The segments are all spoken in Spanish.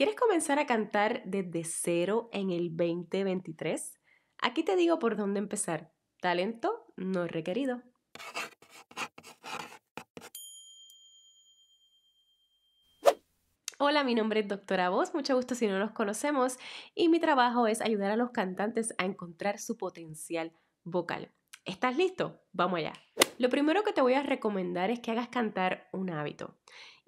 ¿Quieres comenzar a cantar desde cero en el 2023? Aquí te digo por dónde empezar. Talento no requerido. Hola, mi nombre es Doctora Voz, mucho gusto si no nos conocemos y mi trabajo es ayudar a los cantantes a encontrar su potencial vocal. ¿Estás listo? Vamos allá. Lo primero que te voy a recomendar es que hagas cantar un hábito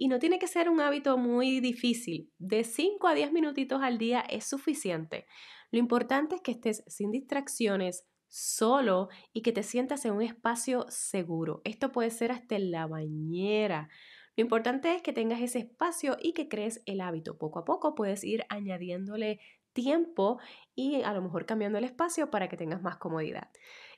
y no tiene que ser un hábito muy difícil. De 5 a 10 minutitos al día es suficiente. Lo importante es que estés sin distracciones, solo y que te sientas en un espacio seguro. Esto puede ser hasta en la bañera. Lo importante es que tengas ese espacio y que crees el hábito. Poco a poco puedes ir añadiéndole tiempo y a lo mejor cambiando el espacio para que tengas más comodidad.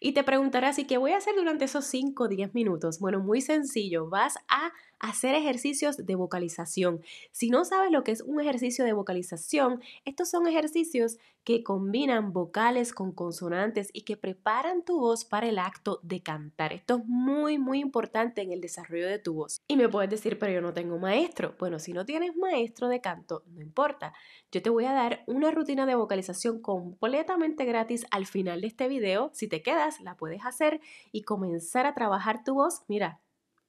Y te preguntarás, ¿y qué voy a hacer durante esos 5 o 10 minutos? Bueno, muy sencillo, vas a hacer ejercicios de vocalización. Si no sabes lo que es un ejercicio de vocalización, estos son ejercicios que combinan vocales con consonantes y que preparan tu voz para el acto de cantar. Esto es muy, muy importante en el desarrollo de tu voz. Y me puedes decir, pero yo no tengo maestro. Bueno, si no tienes maestro de canto, no importa. Yo te voy a dar una rutina de vocalización completamente gratis al final de este video. Si te quedas, la puedes hacer y comenzar a trabajar tu voz, mira,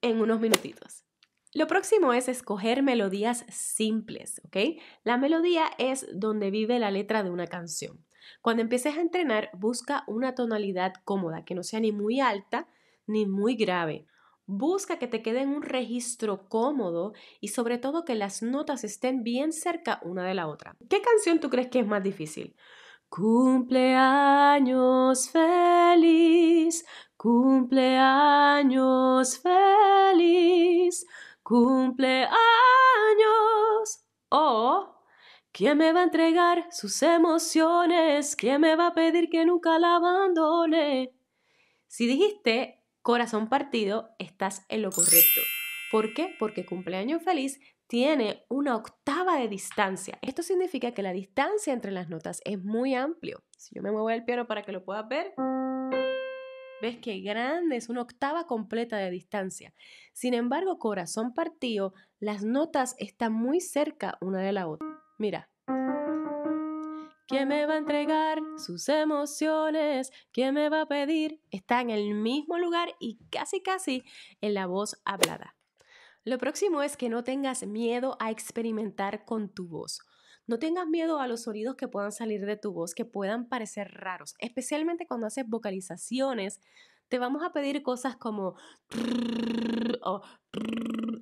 en unos minutitos. Lo próximo es escoger melodías simples, ¿ok? La melodía es donde vive la letra de una canción. Cuando empieces a entrenar, busca una tonalidad cómoda, que no sea ni muy alta ni muy grave. Busca que te quede en un registro cómodo y sobre todo que las notas estén bien cerca una de la otra. ¿Qué canción tú crees que es más difícil? Cumpleaños feliz, cumpleaños feliz, cumpleaños. Oh, ¿quién me va a entregar sus emociones? ¿Quién me va a pedir que nunca la abandone? Si dijiste corazón partido, estás en lo correcto. ¿Por qué? Porque cumpleaños feliz tiene una octava de distancia. Esto significa que la distancia entre las notas es muy amplio. Si yo me muevo el piano para que lo puedas ver, ves qué grande es una octava completa de distancia. Sin embargo, corazón partido, las notas están muy cerca una de la otra. Mira. ¿Quién me va a entregar sus emociones? ¿Quién me va a pedir? Está en el mismo lugar y casi casi en la voz hablada. Lo próximo es que no tengas miedo a experimentar con tu voz. No tengas miedo a los sonidos que puedan salir de tu voz, que puedan parecer raros, especialmente cuando haces vocalizaciones. Te vamos a pedir cosas como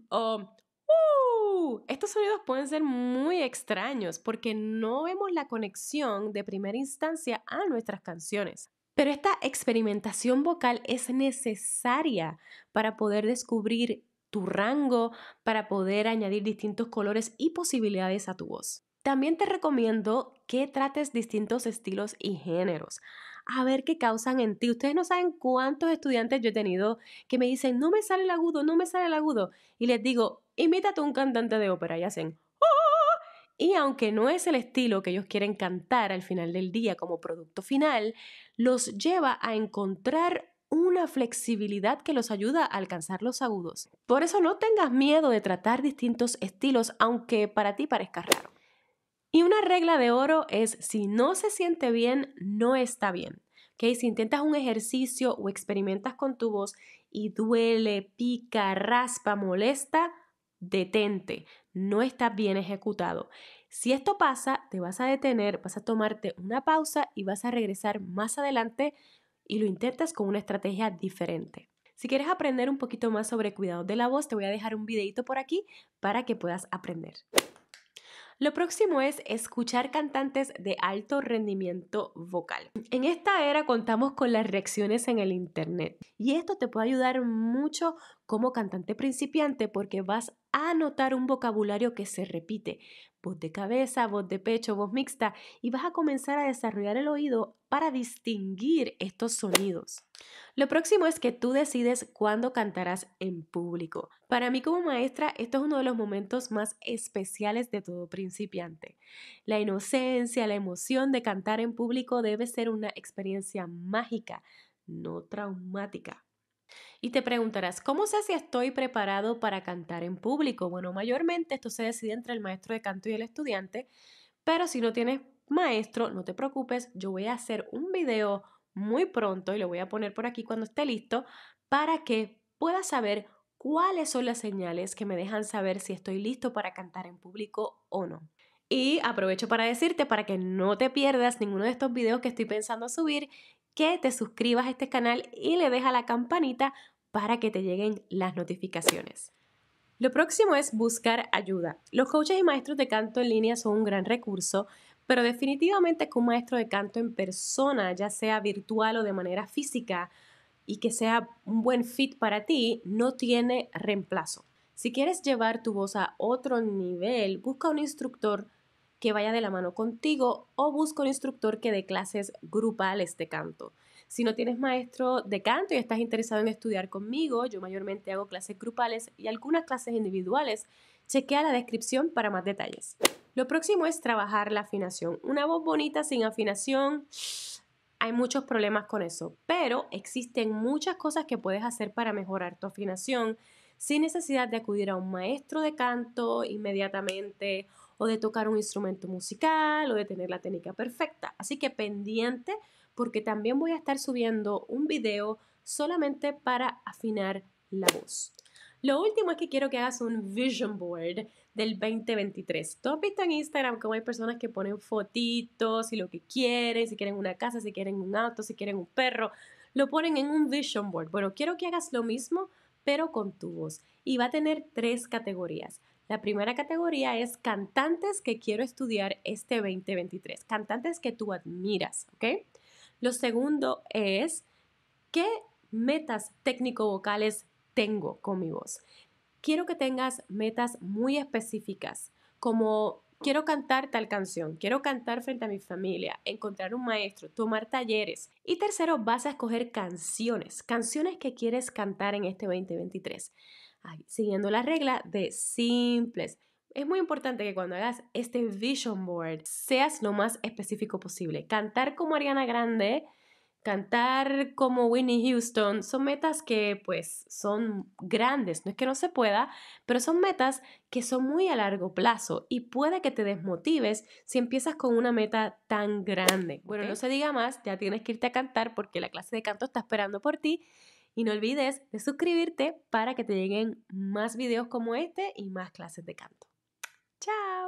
¡Uh! estos sonidos pueden ser muy extraños porque no vemos la conexión de primera instancia a nuestras canciones. Pero esta experimentación vocal es necesaria para poder descubrir tu rango para poder añadir distintos colores y posibilidades a tu voz. También te recomiendo que trates distintos estilos y géneros. A ver qué causan en ti. Ustedes no saben cuántos estudiantes yo he tenido que me dicen, no me sale el agudo, no me sale el agudo. Y les digo, imítate a un cantante de ópera y hacen, ¡Oh! Y aunque no es el estilo que ellos quieren cantar al final del día como producto final, los lleva a encontrar una flexibilidad que los ayuda a alcanzar los agudos. Por eso no tengas miedo de tratar distintos estilos, aunque para ti parezca raro. Y una regla de oro es si no se siente bien, no está bien. ¿Okay? Si intentas un ejercicio o experimentas con tu voz y duele, pica, raspa, molesta, detente, no está bien ejecutado. Si esto pasa, te vas a detener, vas a tomarte una pausa y vas a regresar más adelante y lo intentas con una estrategia diferente. Si quieres aprender un poquito más sobre cuidado de la voz, te voy a dejar un videito por aquí para que puedas aprender. Lo próximo es escuchar cantantes de alto rendimiento vocal. En esta era contamos con las reacciones en el Internet y esto te puede ayudar mucho como cantante principiante porque vas a anotar un vocabulario que se repite, voz de cabeza, voz de pecho, voz mixta, y vas a comenzar a desarrollar el oído para distinguir estos sonidos. Lo próximo es que tú decides cuándo cantarás en público. Para mí como maestra, esto es uno de los momentos más especiales de todo principiante. La inocencia, la emoción de cantar en público debe ser una experiencia mágica, no traumática. Y te preguntarás, ¿cómo sé si estoy preparado para cantar en público? Bueno, mayormente esto se decide entre el maestro de canto y el estudiante, pero si no tienes maestro, no te preocupes, yo voy a hacer un video muy pronto y lo voy a poner por aquí cuando esté listo para que puedas saber cuáles son las señales que me dejan saber si estoy listo para cantar en público o no. Y aprovecho para decirte, para que no te pierdas ninguno de estos videos que estoy pensando subir, que te suscribas a este canal y le dejas la campanita para que te lleguen las notificaciones. Lo próximo es buscar ayuda. Los coaches y maestros de canto en línea son un gran recurso, pero definitivamente que un maestro de canto en persona, ya sea virtual o de manera física, y que sea un buen fit para ti, no tiene reemplazo. Si quieres llevar tu voz a otro nivel, busca un instructor que vaya de la mano contigo o busca un instructor que dé clases grupales de canto. Si no tienes maestro de canto y estás interesado en estudiar conmigo, yo mayormente hago clases grupales y algunas clases individuales. Chequea la descripción para más detalles. Lo próximo es trabajar la afinación. Una voz bonita sin afinación, hay muchos problemas con eso, pero existen muchas cosas que puedes hacer para mejorar tu afinación sin necesidad de acudir a un maestro de canto inmediatamente o de tocar un instrumento musical o de tener la técnica perfecta. Así que pendiente porque también voy a estar subiendo un video solamente para afinar la voz. Lo último es que quiero que hagas un vision board del 2023. Tú has visto en Instagram cómo hay personas que ponen fotitos y lo que quieren, si quieren una casa, si quieren un auto, si quieren un perro, lo ponen en un vision board. Bueno, quiero que hagas lo mismo, pero con tu voz. Y va a tener tres categorías. La primera categoría es cantantes que quiero estudiar este 2023, cantantes que tú admiras, ¿ok? Lo segundo es, ¿qué metas técnico-vocales tengo con mi voz? Quiero que tengas metas muy específicas, como quiero cantar tal canción, quiero cantar frente a mi familia, encontrar un maestro, tomar talleres. Y tercero, vas a escoger canciones, canciones que quieres cantar en este 2023, siguiendo la regla de simples, es muy importante que cuando hagas este vision board seas lo más específico posible. Cantar como Ariana Grande, cantar como Winnie Houston, son metas que pues son grandes, no es que no se pueda, pero son metas que son muy a largo plazo y puede que te desmotives si empiezas con una meta tan grande. Bueno, no se diga más, ya tienes que irte a cantar porque la clase de canto está esperando por ti. Y no olvides de suscribirte para que te lleguen más videos como este y más clases de canto. Tchau!